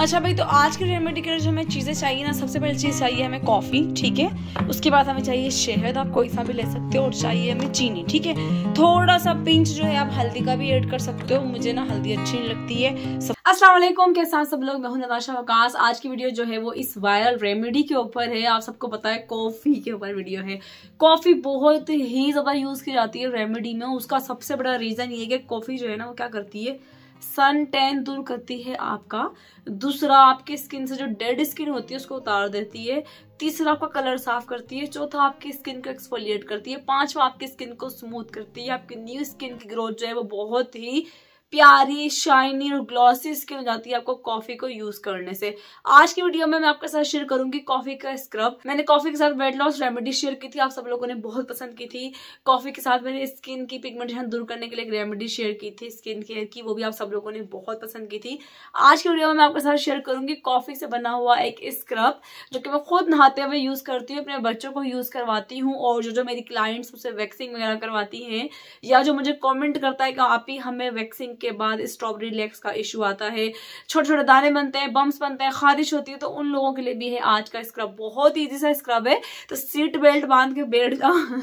अच्छा भाई तो आज के रेमेडी के लिए जो हमें चीज़ें चाहिए ना सबसे पहली चीज़ चाहिए हमें कॉफ़ी ठीक है उसके बाद हमें चाहिए शहद आप कोई सा भी ले सकते हो और चाहिए हमें चीनी ठीक है थोड़ा सा पिंच जो है आप हल्दी का भी ऐड कर सकते हो मुझे ना हल्दी अच्छी नहीं लगती है सब... असलम के साथ सब लोग मैं हूं नताशा वकास आज की वीडियो जो है वो इस वायरल रेमेडी के ऊपर है आप सबको पता है कॉफ़ी के ऊपर वीडियो है कॉफ़ी बहुत ही ज़्यादा यूज़ की जाती है रेमेडी में उसका सबसे बड़ा रीज़न ये कि कॉफ़ी जो है ना वो क्या करती है सन टैन दूर करती है आपका दूसरा आपके स्किन से जो डेड स्किन होती है उसको उतार देती है तीसरा आपका कलर साफ करती है चौथा आपकी स्किन को एक्सफोलिएट करती है पांचवा आपकी स्किन को स्मूथ करती है आपकी न्यू स्किन की ग्रोथ जो है वो बहुत ही प्यारी शाइनी और ग्लॉसी स्किन हो जाती है आपको कॉफी को यूज करने से आज की वीडियो में मैं आपके साथ शेयर करूंगी कॉफी का स्क्रब मैंने कॉफी के साथ वेट लॉस रेमेडी शेयर की थी आप सब लोगों ने बहुत पसंद की थी कॉफी के साथ मैंने स्किन की पिगमेंटेशन दूर करने के लिए एक रेमेडी शेयर की थी स्किन केयर की वो भी आप सब लोगों ने बहुत पसंद की थी आज की वीडियो में मैं आपके साथ शेयर करूंगी कॉफी से बना हुआ एक स्क्रब जो कि मैं खुद नहाते हुए यूज करती हूँ अपने बच्चों को यूज करवाती हूँ और जो जो मेरी क्लाइंट्स उसे वैक्सिंग वगैरह करवाती हैं या जो मुझे कॉमेंट करता है कि आप ही हमें वैक्सिंग के बाद स्ट्रॉबेरी लेग्स का इशू आता है छोटे छोटे दाने बनते हैं बम्स बनते हैं खारिश होती है तो उन लोगों के लिए भी है आज का स्क्रब बहुत ईजी सा स्क्रब है तो सीट बेल्ट बांध के बैठ जाओ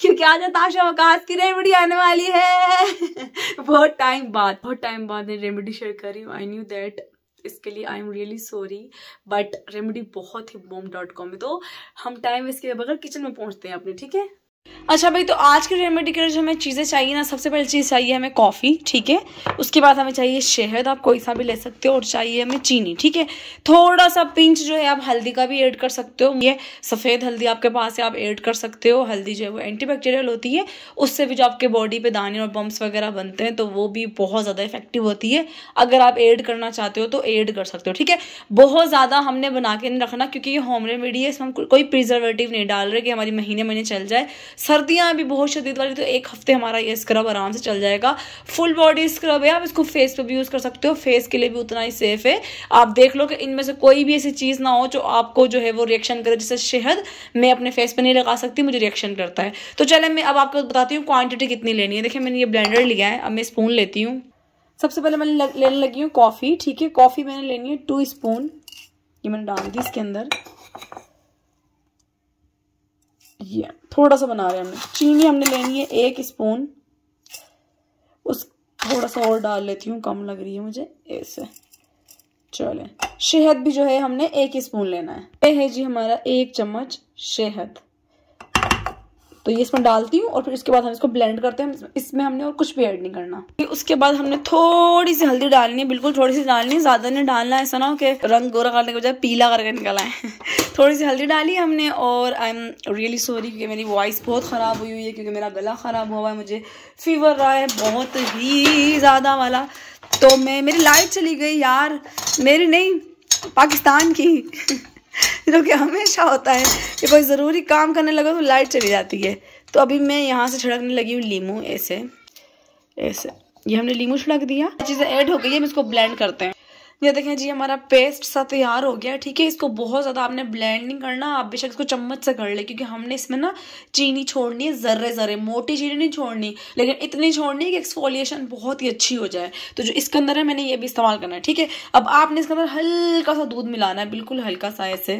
क्योंकि आज ताशा वकाश की रेमेडी आने वाली है बहुत टाइम बाद बहुत टाइम बाद रेमेडी शेयर करी आई न्यू दैट इसके लिए I am really sorry but remedy बहुत ही बोम डॉट कॉम है तो हम टाइम इसके बगैर किचन में पहुंचते हैं अपने ठीक है अच्छा भाई तो आज के रेमेडी के लिए जो हमें चीज़ें चाहिए ना सबसे पहली चीज़ चाहिए हमें कॉफ़ी ठीक है उसके बाद हमें चाहिए शहद आप कोई सा भी ले सकते हो और चाहिए हमें चीनी ठीक है थोड़ा सा पिंच जो है आप हल्दी का भी ऐड कर सकते हो ये सफ़ेद हल्दी आपके पास है आप ऐड कर सकते हो हल्दी जो है वो एंटीबैक्टीरियल होती है उससे भी जो आपके बॉडी पर दाने और बम्प्स वगैरह बनते हैं तो वो भी बहुत ज़्यादा इफेक्टिव होती है अगर आप एड करना चाहते हो तो एड कर सकते हो ठीक है बहुत ज़्यादा हमने बना के नहीं रखना क्योंकि ये होम रेमेडी है इसमें हम कोई प्रिजर्वेटिव नहीं डाल रहे कि हमारी महीने महीने चल जाए सर्दियाँ अभी बहुत शदीद वाली तो एक हफ्ते हमारा ये स्क्रब आराम से चल जाएगा फुल बॉडी स्क्रब है आप इसको फेस पर भी यूज़ कर सकते हो फेस के लिए भी उतना ही सेफ है आप देख लो कि इनमें से कोई भी ऐसी चीज़ ना हो जो आपको जो है वो रिएक्शन करे जैसे शहद मैं अपने फेस पर नहीं लगा सकती मुझे रिएक्शन करता है तो चले मैं अब आपको बताती हूँ क्वान्टिटी कितनी लेनी है देखिए मैंने ये ब्लेंडर लिया है अब मैं स्पून लेती हूँ सबसे पहले मैंने लेने लगी हूँ कॉफ़ी ठीक है कॉफ़ी मैंने लेनी है टू स्पून ये मैंने डाल दी इसके अंदर ये थोड़ा सा बना रहे हैं हमने चीनी हमने लेनी है एक स्पून उस थोड़ा सा और डाल लेती हूँ कम लग रही है मुझे ऐसे चले शहद भी जो है हमने एक स्पून लेना है ये है जी हमारा एक चम्मच शहद तो ये इसमें डालती हूँ और फिर उसके बाद हम इसको ब्लेंड करते हैं इसमें हमने और कुछ भी ऐड नहीं करना उसके बाद हमने थोड़ी सी हल्दी डालनी है बिल्कुल थोड़ी सी डालनी है ज्यादा नहीं डालना ऐसा ना हो कि रंग गोरा करने के बजाय पीला करके निकल आए थोड़ी सी हल्दी डाली हमने और आई एम रियली सॉरी क्योंकि मेरी वॉइस बहुत ख़राब हुई हुई है क्योंकि मेरा गला ख़राब हुआ है मुझे फीवर रहा है बहुत ही ज़्यादा वाला तो मैं मेरी लाइट चली गई यार मेरी नहीं पाकिस्तान की जो कि हमेशा होता है कि कोई ज़रूरी काम करने लगा तो लाइट चली जाती है तो अभी मैं यहाँ से छिड़कने लगी हूँ लीमू ऐसे ऐसे ये हमने लीमू छिड़क दिया चीज़ें ऐड हो गई है हम इसको ब्लेंड करते हैं ये देखें जी हमारा पेस्ट सा तैयार हो गया ठीक है इसको बहुत ज़्यादा आपने ब्लेंड नहीं करना आप बेशक इसको चम्मच से कर ले क्योंकि हमने इसमें ना चीनी छोड़नी है ज़र्रे ज़र्रे मोटी चीनी नहीं छोड़नी लेकिन इतनी छोड़नी है कि एक्सफोलिएशन बहुत ही अच्छी हो जाए तो जो इसके अंदर है मैंने ये भी इस्तेमाल करना है ठीक है अब आपने इसके अंदर हल्का सा दूध मिलाना है बिल्कुल हल्का सा ऐसे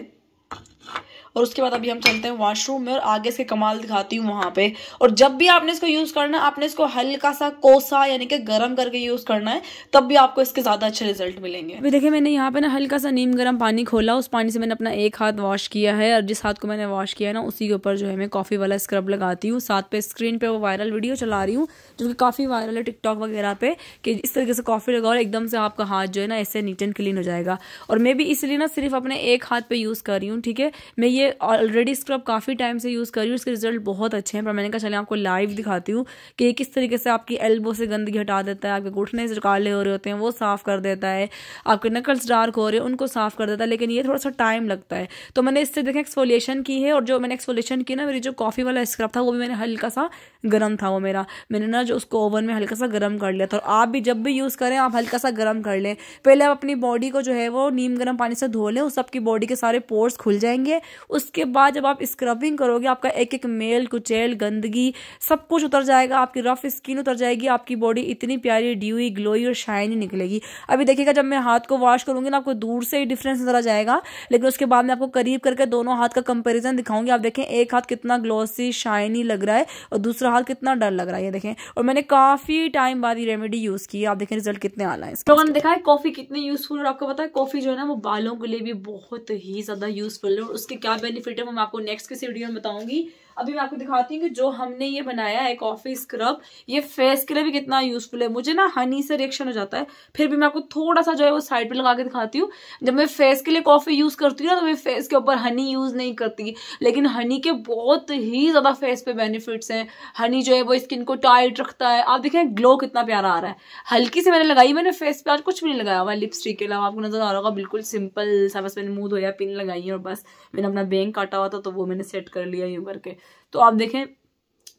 और उसके बाद अभी हम चलते हैं वॉशरूम में और आगे इसके कमाल दिखाती हूँ वहाँ पे और जब भी आपने इसको यूज़ करना है आपने इसको हल्का सा कोसा यानी कि गर्म करके यूज़ करना है तब भी आपको इसके ज़्यादा अच्छे रिजल्ट मिलेंगे अभी देखिए मैंने यहाँ पे ना हल्का सा नीम गर्म पानी खोला उस पानी से मैंने अपना एक हाथ वॉश किया है और जिस हाथ को मैंने वॉश किया है ना उसी के ऊपर जो है मैं कॉफ़ी वाला स्क्रब लगाती हूँ साथ पे स्क्रीन पे वो वायरल वीडियो चला रही हूँ जो कि काफ़ी वायरल है टिकटॉक वगैरह पे कि इस तरीके से कॉफ़ी लगाओ एकदम से आपका हाथ जो है ना ऐसे नीट एंड क्लीन हो जाएगा और मैं भी इसलिए ना सिर्फ अपने एक हाथ पे यूज़ कर रही हूँ ठीक है मैं ये ऑलरेडी स्क्रब काफ़ी टाइम से यूज़ कर रही हूँ इसके रिजल्ट बहुत अच्छे हैं पर मैंने कहा चले आपको लाइव दिखाती हूँ कि ये किस तरीके से आपकी एल्बो से गंदगी हटा देता है आपके घुटने से काले हो रहे होते हैं वो साफ़ कर देता है आपके नकल्स डार्क हो रहे हैं उनको साफ़ कर देता है लेकिन ये थोड़ा सा टाइम लगता है तो मैंने इससे देखें एक्सफोलिएशन की है और जो मैंने एक्सफोलिएशन की ना मेरी जो कॉफ़ी वाला स्क्रब था वो भी मैंने हल्का सा गर्म था वो मेरा मैंने ना जो उसको ओवन में हल्का सा गर्म कर लिया था और आप भी जब भी यूज़ करें आप हल्का सा गर्म कर लें पहले आप अपनी बॉडी को जो है वो नीम गर्म पानी से धो लें उस आपकी बॉडी के सारे पोर्स खुल जाएंगे उसके बाद जब आप स्क्रबिंग करोगे आपका एक एक मेल कुचेल गंदगी सब कुछ उतर जाएगा आपकी रफ स्किन उतर जाएगी आपकी बॉडी इतनी प्यारी ड्यूई ग्लोई और शाइनी निकलेगी अभी देखिएगा जब मैं हाथ को वॉश करूंगी ना आपको दूर से ही डिफरेंस नजर आ जाएगा लेकिन उसके बाद मैं आपको करीब करके दोनों हाथ का कंपेरिजन दिखाऊंगी आप देखें एक हाथ कितना ग्लोसी शाइनी लग रहा है और दूसरा हाथ कितना डर लग रहा है देखें और मैंने काफ़ी टाइम बाद ये रेमेडी यूज़ की आप देखें रिजल्ट कितने आला है तो मैंने देखा है कॉफ़ी कितनी यूज़फुल और आपको पता है कॉफ़ी जो है ना वो बालों के लिए भी बहुत ही ज़्यादा यूज़फुल है और उसके क्या बेनिफिट है वो मैं आपको नेक्स्ट किसी वीडियो में बताऊंगी अभी मैं आपको दिखाती हूँ कि जो हमने ये बनाया है कॉफी स्क्रब ये फेस के लिए भी कितना यूजफुल है मुझे ना हनी से रिएक्शन हो जाता है फिर भी मैं आपको थोड़ा सा जो है वो साइड पर लगा के दिखाती हूँ जब मैं फेस के लिए कॉफी यूज करती हूँ ना तो मैं फेस के ऊपर हनी यूज नहीं करती लेकिन हनी के बहुत ही ज्यादा फेस पे बेनिफिट्स हैं हनी जो है वो स्किन को टाइट रखता है आप देखें ग्लो कितना प्यारा आ रहा है हल्की से मैंने लगाई मैंने फेस पे आज कुछ भी नहीं लगाया हुआ लिपस्टिक के अलावा आपको नजर आ रहा होगा बिल्कुल सिंपल सा बस मैंने मुंह धोया पिन लगाई है और बस मैंने अपना बैंक काटा हुआ था तो वो मैंने सेट कर लिया यूं करके तो आप देखें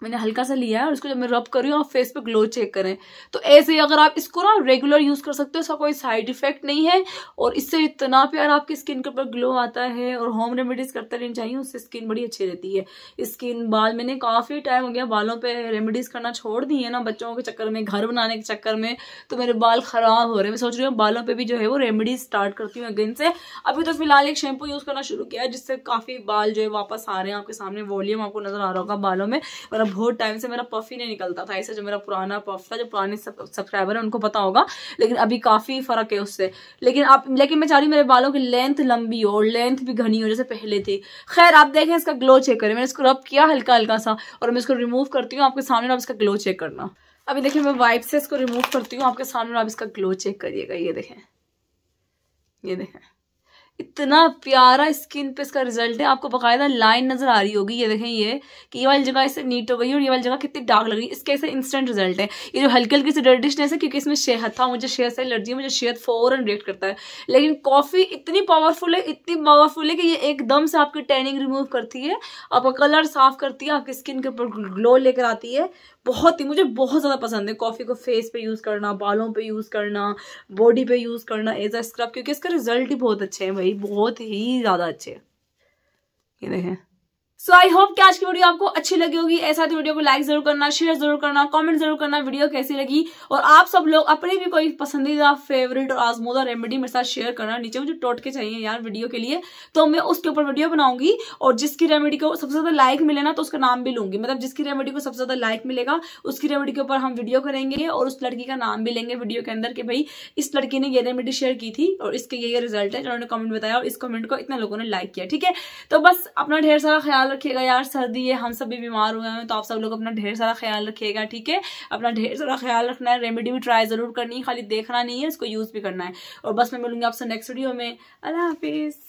मैंने हल्का सा लिया है और इसको जब मैं रब कर रही हूँ आप फेस पे ग्लो चेक करें तो ऐसे ही अगर आप इसको ना रेगुलर यूज़ कर सकते हो इसका कोई साइड इफेक्ट नहीं है और इससे इतना प्यार आपकी स्किन के ऊपर ग्लो आता है और होम रेमेडीज़ करते रहनी चाहिए उससे स्किन बड़ी अच्छी रहती है स्किन बाल मैंने काफ़ी टाइम हो गया बालों पर रेमेडीज़ करना छोड़ दी है ना बच्चों के चक्कर में घर बनाने के चक्कर में तो मेरे बाल ख़राब हो रहे हैं मैं सोच रही हूँ बालों पर भी जो है वो रेमेडीज स्टार्ट करती हूँ अगेन से अभी तो फिलहाल एक शैम्पू यूज़ करना शुरू किया जिससे काफ़ी बाल जो है वापस आ रहे हैं आपके सामने वॉल्यूम आपको नज़र आ रहा होगा बालों में और बहुत टाइम से मेरा पफ ही नहीं निकलता था ऐसे जो मेरा पुराना पफ था जो पुराने सब्सक्राइबर है उनको पता होगा लेकिन अभी काफ़ी फ़र्क है उससे लेकिन आप लेकिन मैं चाह रही हूँ मेरे बालों की लेंथ लंबी हो लेंथ भी घनी हो जैसे पहले थी खैर आप देखें इसका ग्लो चेक करें मैंने इसको रब किया हल्का हल्का सा और मैं इसको रिमूव करती हूँ आपके सामने आप इसका ग्लो चेक करना अभी देखिए मैं वाइप से इसको रिमूव करती हूँ आपके सामने आप इसका ग्लो चेक करिएगा ये देखें ये देखें इतना प्यारा स्किन पे इसका रिजल्ट है आपको बकायदा लाइन नजर आ रही होगी ये देखें ये कि ये वाली जगह इससे नीट हो गई और ये वाली जगह कितनी डार्क लग रही है इसके ऐसे इंस्टेंट रिजल्ट है ये जो हल्की हल्की से डर्टिशनेस है क्योंकि इसमें शेहत था हाँ, मुझे शेहत से एलर्जी है मुझे शेहत फ़ौरन रिएक्ट करता है लेकिन कॉफ़ी इतनी पावरफुल है इतनी पावरफुल है कि ये एकदम से आपकी टैनिंग रिमूव करती है आपका कलर साफ करती है आपकी स्किन के ऊपर ग्लो लेकर आती है बहुत ही मुझे बहुत ज़्यादा पसंद है कॉफ़ी को फेस पे यूज़ करना बालों पे यूज़ करना बॉडी पे यूज़ करना एज अ स्क्रब क्योंकि इसका रिजल्ट ही बहुत अच्छे हैं भाई बहुत ही ज़्यादा अच्छे ये देखें सो आई होप कि आज की वीडियो आपको अच्छी लगी होगी ऐसा तो वीडियो को लाइक जरूर करना शेयर जरूर करना कमेंट जरूर करना वीडियो कैसी लगी और आप सब लोग अपने भी कोई पसंदीदा फेवरेट और आजमोदा रेमेडी मेरे साथ शेयर करना नीचे मुझे टोट के चाहिए यार वीडियो के लिए तो मैं उसके ऊपर वीडियो बनाऊंगी और जिसकी रेमेडी को सबसे ज्यादा लाइक मिले ना तो उसका नाम भी लूंगी मतलब जिसकी रेमेडी को सबसे ज्यादा लाइक मिलेगा उसकी रेमेडी के ऊपर हम वीडियो करेंगे और उस लड़की का नाम भी लेंगे वीडियो के अंदर कि भाई इस लड़की ने ये रेमेडी शेयर की थी और इसके ये रिजल्ट है जिन्होंने कमेंट बताया और इस कमेंट को इतने लोगों ने लाइक किया ठीक है तो बस अपना ढेर सारा ख्याल ख्याल रखिएगा यार सर्दी है हम सब भी बीमार हुए हैं तो आप सब लोग अपना ढेर सारा ख्याल रखिएगा ठीक है अपना ढेर सारा ख्याल रखना है रेमेडी भी ट्राई ज़रूर करनी है खाली देखना नहीं है इसको यूज़ भी करना है और बस मैं मिलूंगी आपसे नेक्स्ट वीडियो में अल्लाह हाफिज़